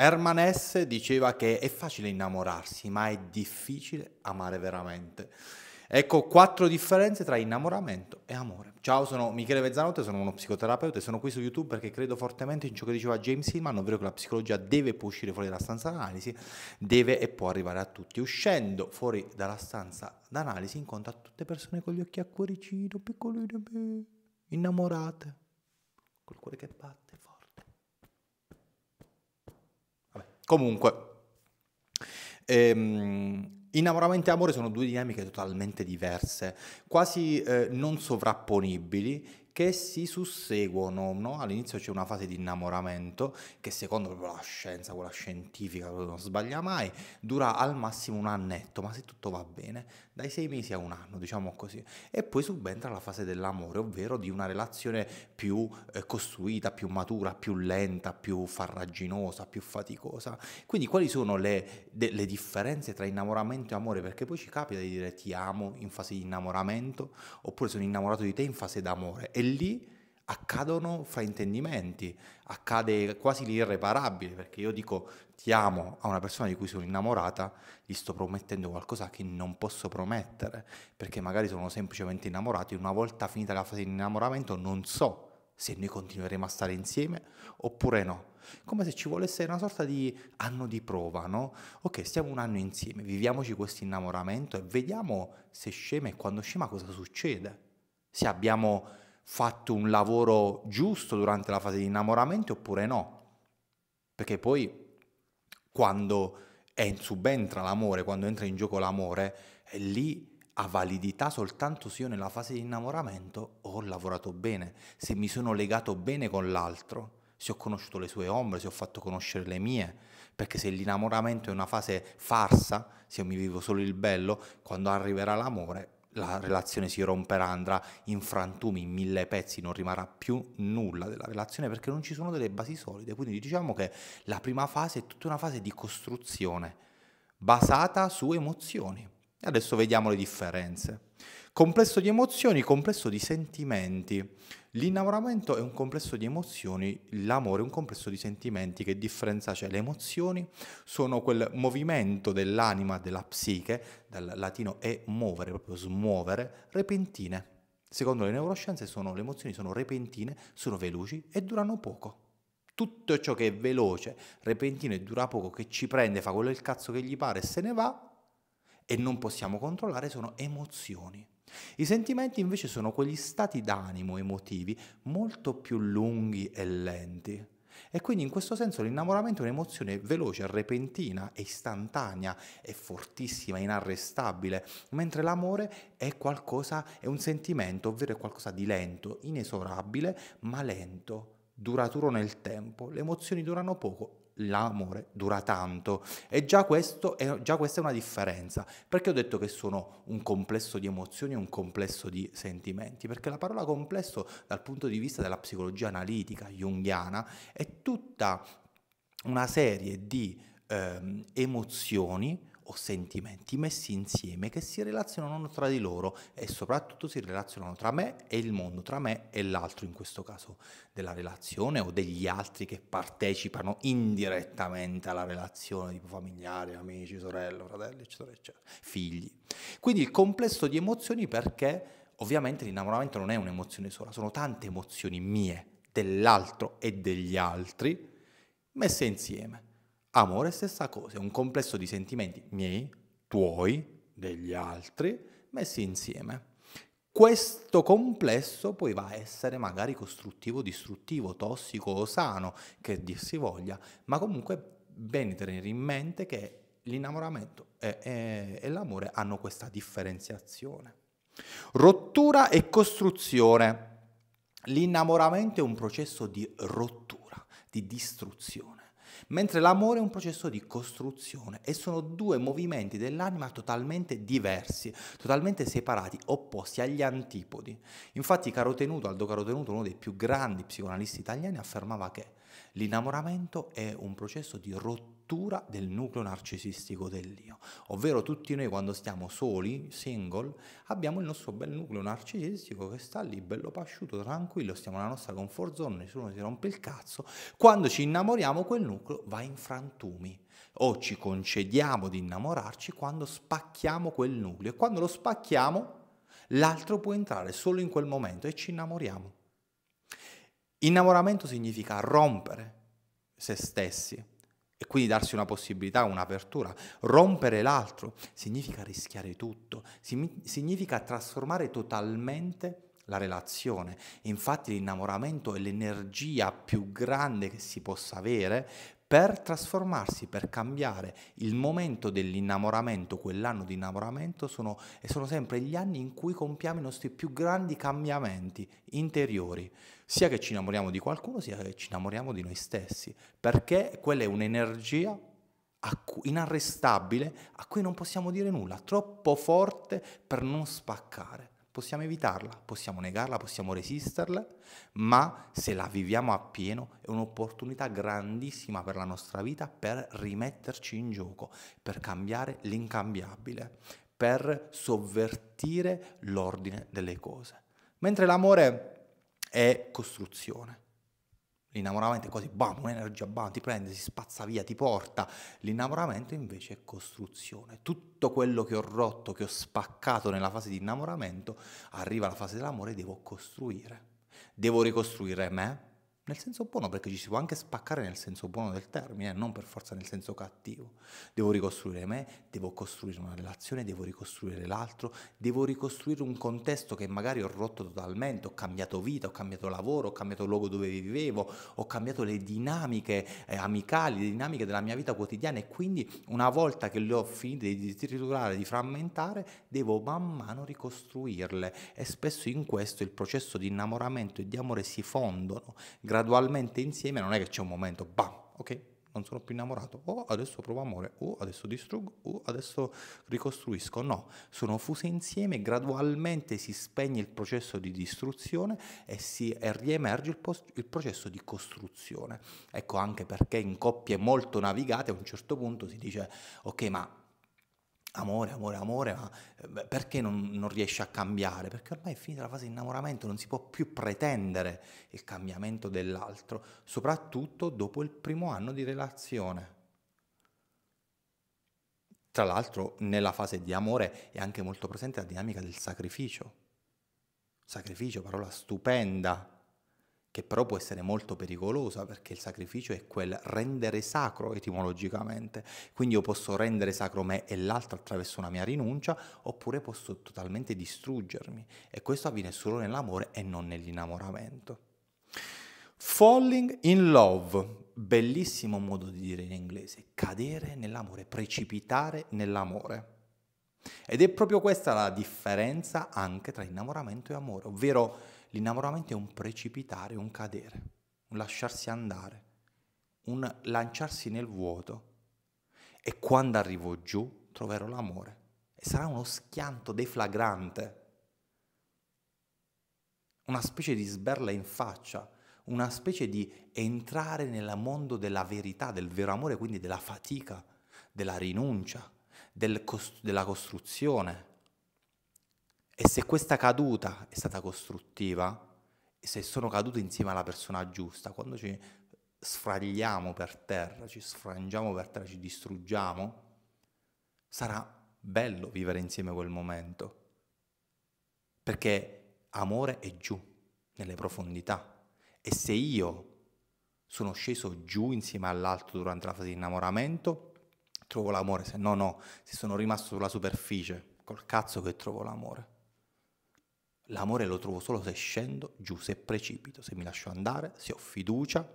Herman S. diceva che è facile innamorarsi, ma è difficile amare veramente. Ecco quattro differenze tra innamoramento e amore. Ciao, sono Michele Mezzanotte, sono uno psicoterapeuta e sono qui su YouTube perché credo fortemente in ciò che diceva James Hillman, ovvero che la psicologia deve può uscire fuori dalla stanza d'analisi, deve e può arrivare a tutti. Uscendo fuori dalla stanza d'analisi incontra tutte le persone con gli occhi a cuoricino, piccoline, innamorate, col cuore che batte Comunque, ehm, Innamoramento e amore sono due dinamiche totalmente diverse, quasi eh, non sovrapponibili, che si susseguono. No? All'inizio c'è una fase di innamoramento che secondo la scienza, quella scientifica, non sbaglia mai, dura al massimo un annetto, ma se tutto va bene, dai sei mesi a un anno, diciamo così. E poi subentra la fase dell'amore, ovvero di una relazione più eh, costruita, più matura, più lenta, più farraginosa, più faticosa. Quindi quali sono le, de, le differenze tra innamoramento e amore? Perché poi ci capita di dire ti amo in fase di innamoramento, oppure sono innamorato di te in fase d'amore. E lì accadono fraintendimenti, accade quasi l'irreparabile, perché io dico ti amo a una persona di cui sono innamorata, gli sto promettendo qualcosa che non posso promettere, perché magari sono semplicemente innamorato e una volta finita la fase di innamoramento non so se noi continueremo a stare insieme oppure no. Come se ci volesse una sorta di anno di prova, no? Ok, stiamo un anno insieme, viviamoci questo innamoramento e vediamo se scema e quando scema cosa succede. Se abbiamo fatto un lavoro giusto durante la fase di innamoramento oppure no. Perché poi quando è, subentra l'amore, quando entra in gioco l'amore, lì ha validità soltanto se io nella fase di innamoramento ho lavorato bene, se mi sono legato bene con l'altro, se ho conosciuto le sue ombre, se ho fatto conoscere le mie, perché se l'innamoramento è una fase farsa, se io mi vivo solo il bello, quando arriverà l'amore la relazione si romperà, andrà in frantumi, in mille pezzi, non rimarrà più nulla della relazione perché non ci sono delle basi solide. Quindi diciamo che la prima fase è tutta una fase di costruzione basata su emozioni. Adesso vediamo le differenze. Complesso di emozioni, complesso di sentimenti. L'innamoramento è un complesso di emozioni, l'amore è un complesso di sentimenti. Che differenza c'è? Le emozioni sono quel movimento dell'anima, della psiche, dal latino è muovere, proprio smuovere, repentine. Secondo le neuroscienze sono, le emozioni sono repentine, sono veloci e durano poco. Tutto ciò che è veloce, repentino e dura poco, che ci prende, fa quello il cazzo che gli pare e se ne va, e non possiamo controllare, sono emozioni. I sentimenti invece sono quegli stati d'animo emotivi molto più lunghi e lenti. E quindi in questo senso l'innamoramento è un'emozione veloce, repentina, istantanea, è fortissima, inarrestabile, mentre l'amore è qualcosa, è un sentimento, ovvero è qualcosa di lento, inesorabile, ma lento, duraturo nel tempo. Le emozioni durano poco l'amore dura tanto e già, questo è, già questa è una differenza perché ho detto che sono un complesso di emozioni e un complesso di sentimenti perché la parola complesso dal punto di vista della psicologia analitica junghiana è tutta una serie di ehm, emozioni o sentimenti messi insieme che si relazionano tra di loro e soprattutto si relazionano tra me e il mondo, tra me e l'altro in questo caso della relazione o degli altri che partecipano indirettamente alla relazione, tipo familiari, amici, sorelle, fratelli, eccetera, eccetera, figli. Quindi il complesso di emozioni perché ovviamente l'innamoramento non è un'emozione sola, sono tante emozioni mie, dell'altro e degli altri messe insieme. Amore stessa cosa, è un complesso di sentimenti miei, tuoi, degli altri, messi insieme. Questo complesso poi va a essere magari costruttivo, distruttivo, tossico o sano, che dir si voglia, ma comunque è bene tenere in mente che l'innamoramento e, e, e l'amore hanno questa differenziazione. Rottura e costruzione. L'innamoramento è un processo di rottura, di distruzione mentre l'amore è un processo di costruzione e sono due movimenti dell'anima totalmente diversi, totalmente separati, opposti agli antipodi. Infatti Caro Tenuto, Aldo Caro Tenuto, uno dei più grandi psicoanalisti italiani, affermava che l'innamoramento è un processo di rottura struttura del nucleo narcisistico dell'io. Ovvero tutti noi quando stiamo soli, single, abbiamo il nostro bel nucleo narcisistico che sta lì bello pasciuto, tranquillo, stiamo nella nostra comfort zone, nessuno si rompe il cazzo. Quando ci innamoriamo quel nucleo va in frantumi o ci concediamo di innamorarci quando spacchiamo quel nucleo e quando lo spacchiamo l'altro può entrare solo in quel momento e ci innamoriamo. Innamoramento significa rompere se stessi, e quindi darsi una possibilità, un'apertura. Rompere l'altro significa rischiare tutto, significa trasformare totalmente la relazione. Infatti l'innamoramento è l'energia più grande che si possa avere per trasformarsi, per cambiare il momento dell'innamoramento, quell'anno di innamoramento, sono, e sono sempre gli anni in cui compiamo i nostri più grandi cambiamenti interiori, sia che ci innamoriamo di qualcuno, sia che ci innamoriamo di noi stessi, perché quella è un'energia inarrestabile a cui non possiamo dire nulla, troppo forte per non spaccare. Possiamo evitarla, possiamo negarla, possiamo resisterla, ma se la viviamo appieno è un'opportunità grandissima per la nostra vita per rimetterci in gioco, per cambiare l'incambiabile, per sovvertire l'ordine delle cose. Mentre l'amore è costruzione, L'innamoramento è quasi bam, un'energia bam, ti prende, si spazza via, ti porta. L'innamoramento invece è costruzione. Tutto quello che ho rotto, che ho spaccato nella fase di innamoramento, arriva alla fase dell'amore e devo costruire. Devo ricostruire me, nel senso buono perché ci si può anche spaccare nel senso buono del termine, eh, non per forza nel senso cattivo. Devo ricostruire me, devo costruire una relazione, devo ricostruire l'altro, devo ricostruire un contesto che magari ho rotto totalmente, ho cambiato vita, ho cambiato lavoro, ho cambiato il luogo dove vivevo, ho cambiato le dinamiche eh, amicali, le dinamiche della mia vita quotidiana e quindi una volta che le ho finite di triturare, di frammentare, devo man mano ricostruirle e spesso in questo il processo di innamoramento e di amore si fondono. Grazie gradualmente insieme, non è che c'è un momento, bam, ok, non sono più innamorato, o oh, adesso provo amore, o oh, adesso distruggo, o oh, adesso ricostruisco. No, sono fuse insieme, gradualmente si spegne il processo di distruzione e, si, e riemerge il, post, il, processo di costruzione. Ecco anche perché in coppie molto navigate a un certo punto si dice, ok, ma amore, amore, amore, ma eh, perché non, non riesce a cambiare? Perché ormai è finita la fase di innamoramento, non si può più pretendere il cambiamento dell'altro, soprattutto dopo il primo anno di relazione. Tra l'altro nella fase di amore è anche molto presente la dinamica del sacrificio. Sacrificio, parola stupenda che però può essere molto pericolosa perché il sacrificio è quel rendere sacro etimologicamente, quindi io posso rendere sacro me e l'altro attraverso una mia rinuncia oppure posso totalmente distruggermi e questo avviene solo nell'amore e non nell'innamoramento. Falling in love, bellissimo modo di dire in inglese, cadere nell'amore, precipitare nell'amore. Ed è proprio questa la differenza anche tra innamoramento e amore, ovvero l'innamoramento è un precipitare, un cadere, un lasciarsi andare, un lanciarsi nel vuoto. E quando arrivo giù troverò l'amore. E sarà uno schianto deflagrante, una specie di sberla in faccia, una specie di entrare nel mondo della verità, del vero amore, quindi della fatica, della rinuncia, del cost- della costruzione e se questa caduta è stata costruttiva, se sono caduto insieme alla persona giusta, quando ci sfragliamo per terra, ci sfrangiamo per terra, ci distruggiamo, sarà bello vivere insieme quel momento. Perché amore è giù, nelle profondità. E se io sono sceso giù insieme all'altro durante la fase di innamoramento, trovo l'amore, se no no, se sono rimasto sulla superficie, col cazzo che trovo l'amore. L'amore lo trovo solo se scendo giù, se precipito, se mi lascio andare, se ho fiducia,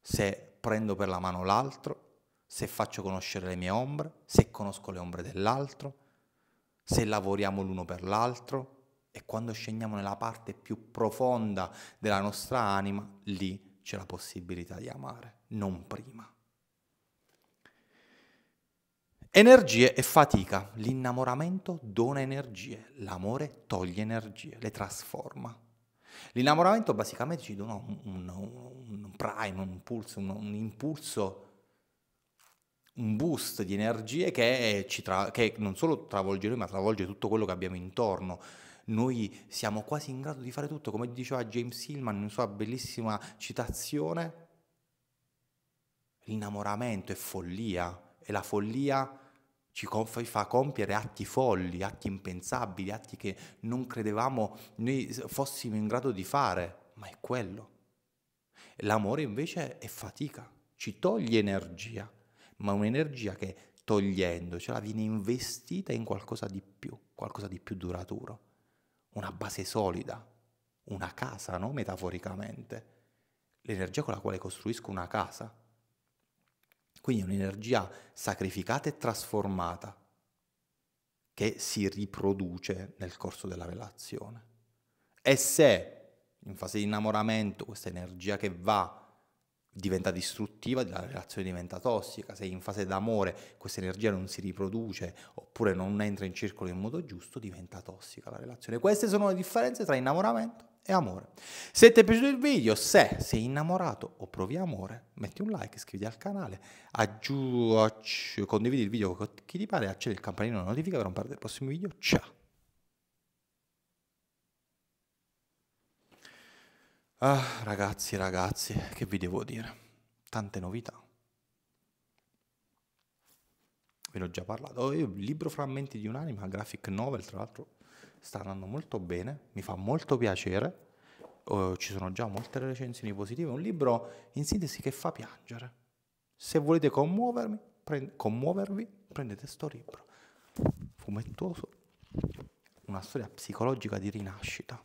se prendo per la mano l'altro, se faccio conoscere le mie ombre, se conosco le ombre dell'altro, se lavoriamo l'uno per l'altro e quando scendiamo nella parte più profonda della nostra anima, lì c'è la possibilità di amare, non prima. Energie e fatica. L'innamoramento dona energie, l'amore toglie energie, le trasforma. L'innamoramento basicamente ci dona un, un, un prime, un, impulso, un, un impulso un boost di energie che, tra- che, non solo travolge noi, ma travolge tutto quello che abbiamo intorno. Noi siamo quasi in grado di fare tutto, come diceva James Hillman in una sua bellissima citazione. L'innamoramento è follia, è la follia ci fa compiere atti folli, atti impensabili, atti che non credevamo noi fossimo in grado di fare, ma è quello. L'amore invece è fatica, ci toglie energia, ma un'energia che togliendocela viene investita in qualcosa di più, qualcosa di più duraturo, una base solida, una casa, no? metaforicamente, l'energia con la quale costruisco una casa quindi è un'energia sacrificata e trasformata che si riproduce nel corso della relazione. E se in fase di innamoramento questa energia che va diventa distruttiva, la relazione diventa tossica, se in fase d'amore, questa energia non si riproduce oppure non entra in circolo in modo giusto, diventa tossica la relazione. Queste sono le differenze tra innamoramento e amore. Se ti è piaciuto il video, se sei innamorato o provi amore, metti un like, iscriviti al canale, aggiù, condividi il video con chi ti pare, accedi il campanello della notifica per non perdere i prossimi video. Ciao! Ah, ragazzi, ragazzi, che vi devo dire? Tante novità. Ve l'ho già parlato. Oh, io, libro Frammenti di un'anima, graphic novel, tra l'altro sta andando molto bene, mi fa molto piacere. Oh, ci sono già molte recensioni positive. È un libro in sintesi che fa piangere. Se volete commuovermi, prend- commuovervi, prendete sto libro. Fumettoso. Una storia psicologica di rinascita.